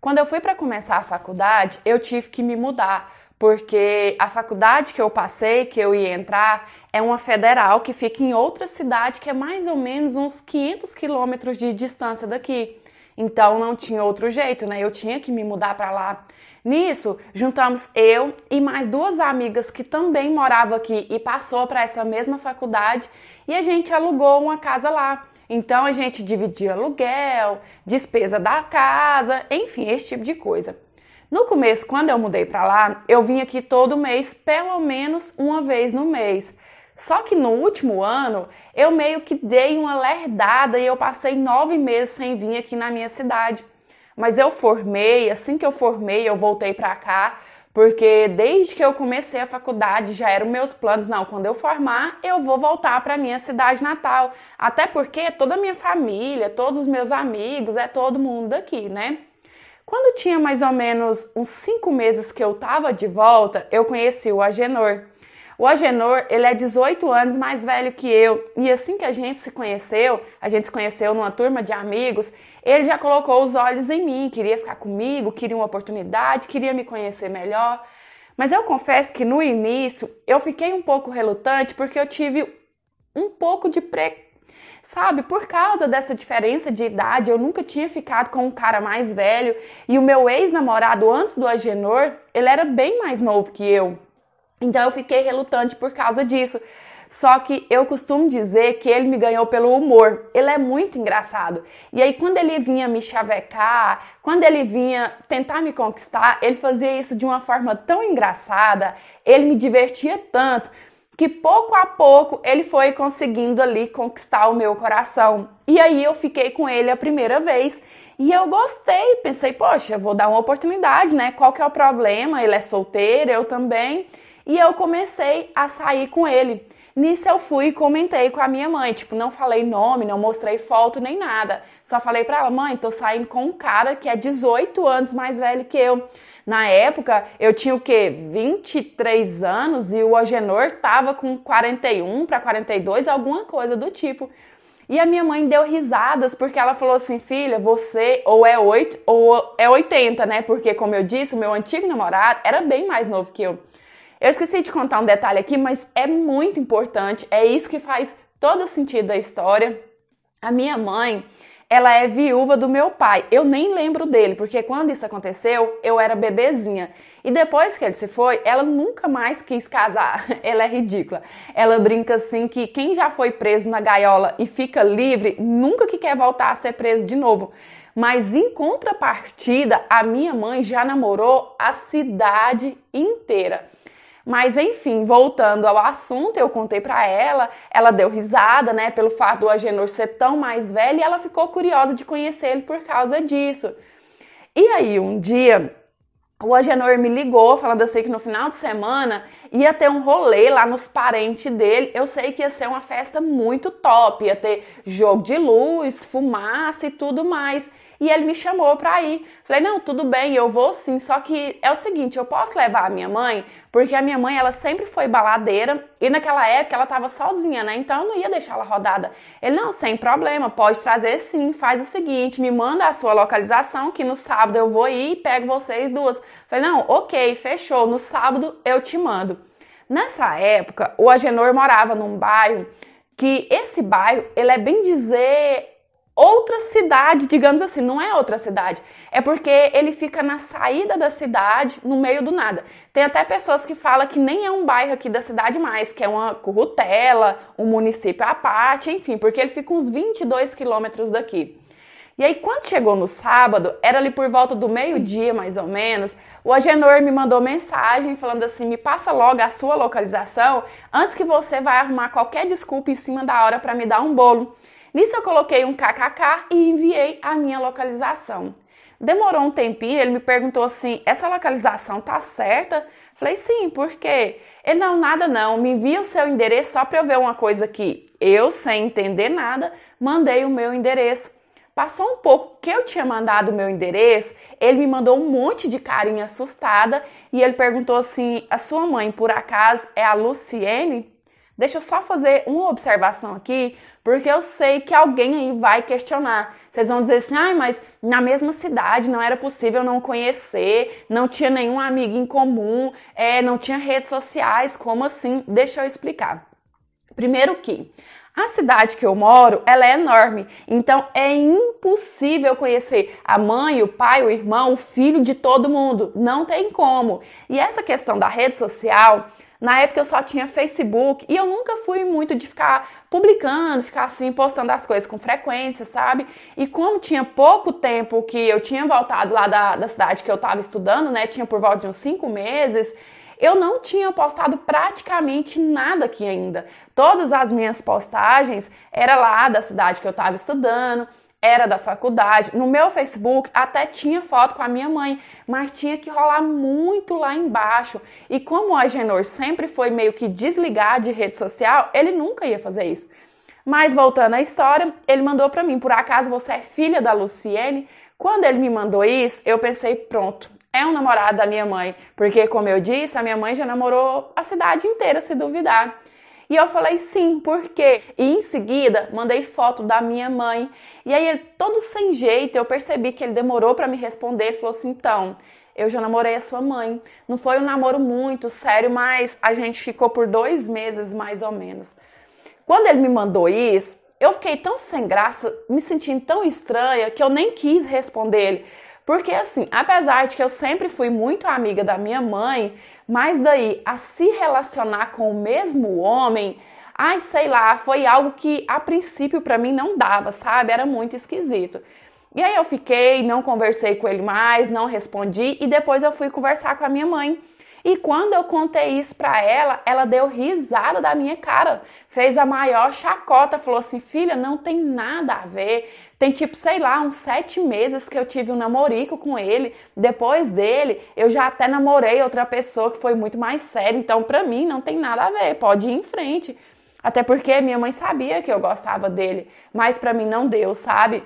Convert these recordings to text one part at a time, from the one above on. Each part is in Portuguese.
Quando eu fui para começar a faculdade, eu tive que me mudar, porque a faculdade que eu passei, que eu ia entrar, é uma federal que fica em outra cidade que é mais ou menos uns 500 quilômetros de distância daqui. Então não tinha outro jeito, né? Eu tinha que me mudar para lá. Nisso, juntamos eu e mais duas amigas que também moravam aqui e passou para essa mesma faculdade e a gente alugou uma casa lá. Então a gente dividia aluguel, despesa da casa, enfim, esse tipo de coisa. No começo, quando eu mudei para lá, eu vim aqui todo mês, pelo menos uma vez no mês. Só que no último ano, eu meio que dei uma lerdada e eu passei nove meses sem vir aqui na minha cidade. Mas eu formei, assim que eu formei, eu voltei para cá porque desde que eu comecei a faculdade já eram meus planos, não, quando eu formar, eu vou voltar para minha cidade natal. Até porque toda a minha família, todos os meus amigos, é todo mundo aqui né? Quando tinha mais ou menos uns cinco meses que eu tava de volta, eu conheci o Agenor. O Agenor, ele é 18 anos mais velho que eu, e assim que a gente se conheceu, a gente se conheceu numa turma de amigos, ele já colocou os olhos em mim, queria ficar comigo, queria uma oportunidade, queria me conhecer melhor. Mas eu confesso que no início eu fiquei um pouco relutante porque eu tive um pouco de pre... Sabe, por causa dessa diferença de idade, eu nunca tinha ficado com um cara mais velho e o meu ex-namorado antes do Agenor, ele era bem mais novo que eu. Então eu fiquei relutante por causa disso. Só que eu costumo dizer que ele me ganhou pelo humor. Ele é muito engraçado. E aí, quando ele vinha me chavecar, quando ele vinha tentar me conquistar, ele fazia isso de uma forma tão engraçada, ele me divertia tanto que pouco a pouco ele foi conseguindo ali conquistar o meu coração. E aí eu fiquei com ele a primeira vez e eu gostei, pensei, poxa, vou dar uma oportunidade, né? Qual que é o problema? Ele é solteiro, eu também. E eu comecei a sair com ele. Nisso eu fui e comentei com a minha mãe, tipo, não falei nome, não mostrei foto nem nada. Só falei pra ela, mãe, tô saindo com um cara que é 18 anos mais velho que eu. Na época, eu tinha o quê? 23 anos e o Agenor tava com 41 para 42, alguma coisa do tipo. E a minha mãe deu risadas porque ela falou assim: "Filha, você ou é 8 ou é 80, né? Porque como eu disse, o meu antigo namorado era bem mais novo que eu. Eu esqueci de contar um detalhe aqui, mas é muito importante, é isso que faz todo o sentido da história. A minha mãe, ela é viúva do meu pai. Eu nem lembro dele, porque quando isso aconteceu, eu era bebezinha. E depois que ele se foi, ela nunca mais quis casar. Ela é ridícula. Ela brinca assim que quem já foi preso na gaiola e fica livre, nunca que quer voltar a ser preso de novo. Mas em contrapartida, a minha mãe já namorou a cidade inteira. Mas enfim, voltando ao assunto, eu contei para ela, ela deu risada, né, pelo fato do Agenor ser tão mais velho e ela ficou curiosa de conhecer ele por causa disso. E aí, um dia, o Agenor me ligou falando assim que no final de semana ia ter um rolê lá nos parentes dele. Eu sei que ia ser uma festa muito top, ia ter jogo de luz, fumaça e tudo mais e ele me chamou para ir. Falei: "Não, tudo bem, eu vou sim, só que é o seguinte, eu posso levar a minha mãe, porque a minha mãe ela sempre foi baladeira e naquela época ela tava sozinha, né? Então eu não ia deixar ela rodada". Ele: "Não, sem problema, pode trazer sim, faz o seguinte, me manda a sua localização que no sábado eu vou ir e pego vocês duas". Falei: "Não, OK, fechou, no sábado eu te mando". Nessa época, o Agenor morava num bairro que esse bairro, ele é bem dizer outra cidade, digamos assim, não é outra cidade, é porque ele fica na saída da cidade, no meio do nada. Tem até pessoas que falam que nem é um bairro aqui da cidade mais, que é uma currutela, um município à parte, enfim, porque ele fica uns 22 quilômetros daqui. E aí, quando chegou no sábado, era ali por volta do meio-dia, mais ou menos, o Agenor me mandou mensagem falando assim: me passa logo a sua localização antes que você vá arrumar qualquer desculpa em cima da hora para me dar um bolo. Nisso eu coloquei um kkk e enviei a minha localização. Demorou um tempinho, ele me perguntou assim: "Essa localização tá certa?" Falei: "Sim, por quê?" Ele não nada não, me envia o seu endereço só para eu ver uma coisa aqui. Eu, sem entender nada, mandei o meu endereço. Passou um pouco que eu tinha mandado o meu endereço, ele me mandou um monte de carinha assustada e ele perguntou assim: "A sua mãe por acaso é a Luciene?" Deixa eu só fazer uma observação aqui, porque eu sei que alguém aí vai questionar. Vocês vão dizer assim: ai, ah, mas na mesma cidade não era possível não conhecer, não tinha nenhum amigo em comum, é, não tinha redes sociais, como assim? Deixa eu explicar. Primeiro que a cidade que eu moro, ela é enorme, então é impossível conhecer a mãe, o pai, o irmão, o filho de todo mundo, não tem como. E essa questão da rede social na época eu só tinha Facebook e eu nunca fui muito de ficar publicando, ficar assim, postando as coisas com frequência, sabe? E como tinha pouco tempo que eu tinha voltado lá da, da cidade que eu estava estudando, né? Tinha por volta de uns cinco meses eu não tinha postado praticamente nada aqui ainda. Todas as minhas postagens era lá da cidade que eu estava estudando, era da faculdade. No meu Facebook até tinha foto com a minha mãe, mas tinha que rolar muito lá embaixo. E como o Agenor sempre foi meio que desligar de rede social, ele nunca ia fazer isso. Mas voltando à história, ele mandou para mim: por acaso você é filha da Luciene? Quando ele me mandou isso, eu pensei: pronto, é um namorado da minha mãe, porque como eu disse, a minha mãe já namorou a cidade inteira, se duvidar. E eu falei sim, por quê? E em seguida mandei foto da minha mãe. E aí ele todo sem jeito, eu percebi que ele demorou para me responder, e falou assim: "Então, eu já namorei a sua mãe. Não foi um namoro muito sério, mas a gente ficou por dois meses mais ou menos. Quando ele me mandou isso, eu fiquei tão sem graça, me sentindo tão estranha, que eu nem quis responder ele. Porque, assim, apesar de que eu sempre fui muito amiga da minha mãe, mas daí a se relacionar com o mesmo homem, ai, sei lá, foi algo que a princípio para mim não dava, sabe? Era muito esquisito. E aí eu fiquei, não conversei com ele mais, não respondi e depois eu fui conversar com a minha mãe e quando eu contei isso para ela, ela deu risada da minha cara, fez a maior chacota, falou assim: filha, não tem nada a ver. Tem tipo, sei lá, uns sete meses que eu tive um namorico com ele. Depois dele, eu já até namorei outra pessoa que foi muito mais séria. Então, pra mim, não tem nada a ver, pode ir em frente. Até porque minha mãe sabia que eu gostava dele, mas pra mim não deu, sabe?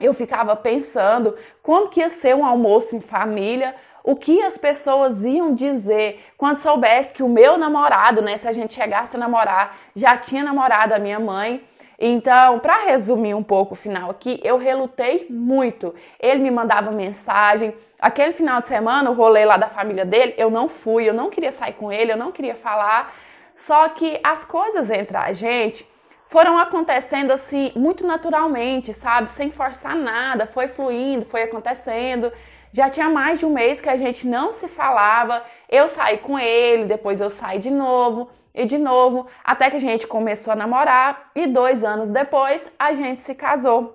Eu ficava pensando como que ia ser um almoço em família o que as pessoas iam dizer quando soubesse que o meu namorado, né, se a gente chegasse a namorar, já tinha namorado a minha mãe. Então, para resumir um pouco o final aqui, eu relutei muito. Ele me mandava mensagem. Aquele final de semana, o rolê lá da família dele, eu não fui, eu não queria sair com ele, eu não queria falar. Só que as coisas entre a gente foram acontecendo assim muito naturalmente, sabe? Sem forçar nada, foi fluindo, foi acontecendo. Já tinha mais de um mês que a gente não se falava. Eu saí com ele, depois eu saí de novo e de novo, até que a gente começou a namorar e dois anos depois a gente se casou.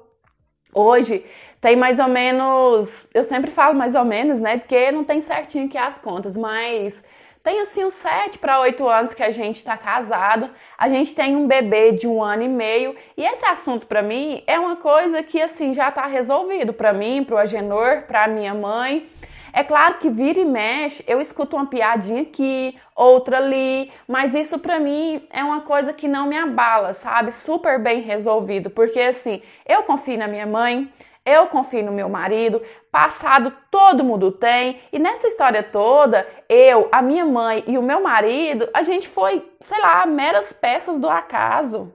Hoje tem mais ou menos, eu sempre falo mais ou menos, né? Porque não tem certinho que é as contas, mas tem assim uns 7 para 8 anos que a gente está casado, a gente tem um bebê de um ano e meio, e esse assunto para mim é uma coisa que assim já está resolvido para mim, para o Agenor, para minha mãe. É claro que vira e mexe, eu escuto uma piadinha aqui, outra ali, mas isso para mim é uma coisa que não me abala, sabe? Super bem resolvido, porque assim, eu confio na minha mãe, eu confio no meu marido, passado todo mundo tem, e nessa história toda, eu, a minha mãe e o meu marido, a gente foi, sei lá, meras peças do acaso.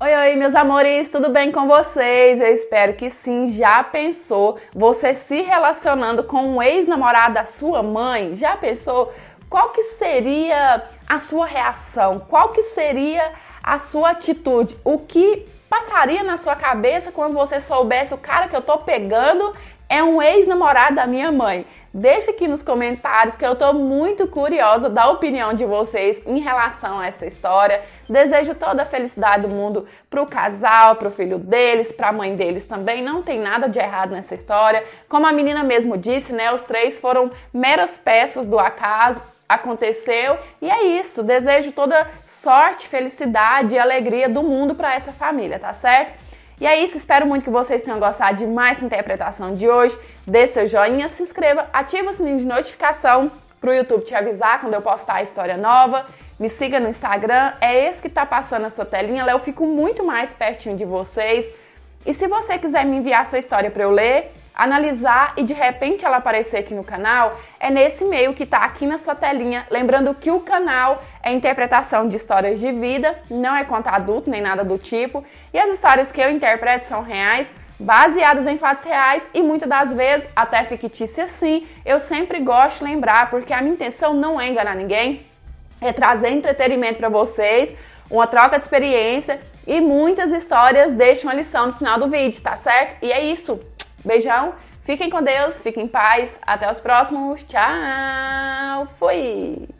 Oi, oi, meus amores, tudo bem com vocês? Eu espero que sim. Já pensou você se relacionando com um ex-namorado da sua mãe? Já pensou qual que seria a sua reação? Qual que seria a sua atitude? O que passaria na sua cabeça quando você soubesse o cara que eu tô pegando é um ex-namorado da minha mãe? Deixa aqui nos comentários que eu tô muito curiosa da opinião de vocês em relação a essa história. Desejo toda a felicidade do mundo pro casal, pro filho deles, pra mãe deles também. Não tem nada de errado nessa história. Como a menina mesmo disse, né, os três foram meras peças do acaso aconteceu e é isso. Desejo toda sorte, felicidade e alegria do mundo para essa família, tá certo? E é isso, espero muito que vocês tenham gostado de mais interpretação de hoje. Dê seu joinha, se inscreva, ativa o sininho de notificação para o YouTube te avisar quando eu postar a história nova. Me siga no Instagram, é esse que está passando na sua telinha. Lá eu fico muito mais pertinho de vocês. E se você quiser me enviar sua história para eu ler, analisar e de repente ela aparecer aqui no canal, é nesse meio que está aqui na sua telinha. Lembrando que o canal é interpretação de histórias de vida, não é conta adulto nem nada do tipo, e as histórias que eu interpreto são reais, baseadas em fatos reais e muitas das vezes até fictícias sim. Eu sempre gosto de lembrar, porque a minha intenção não é enganar ninguém, é trazer entretenimento para vocês, uma troca de experiência e muitas histórias deixam a lição no final do vídeo, tá certo? E é isso. Beijão, fiquem com Deus, fiquem em paz, até os próximos, tchau, fui!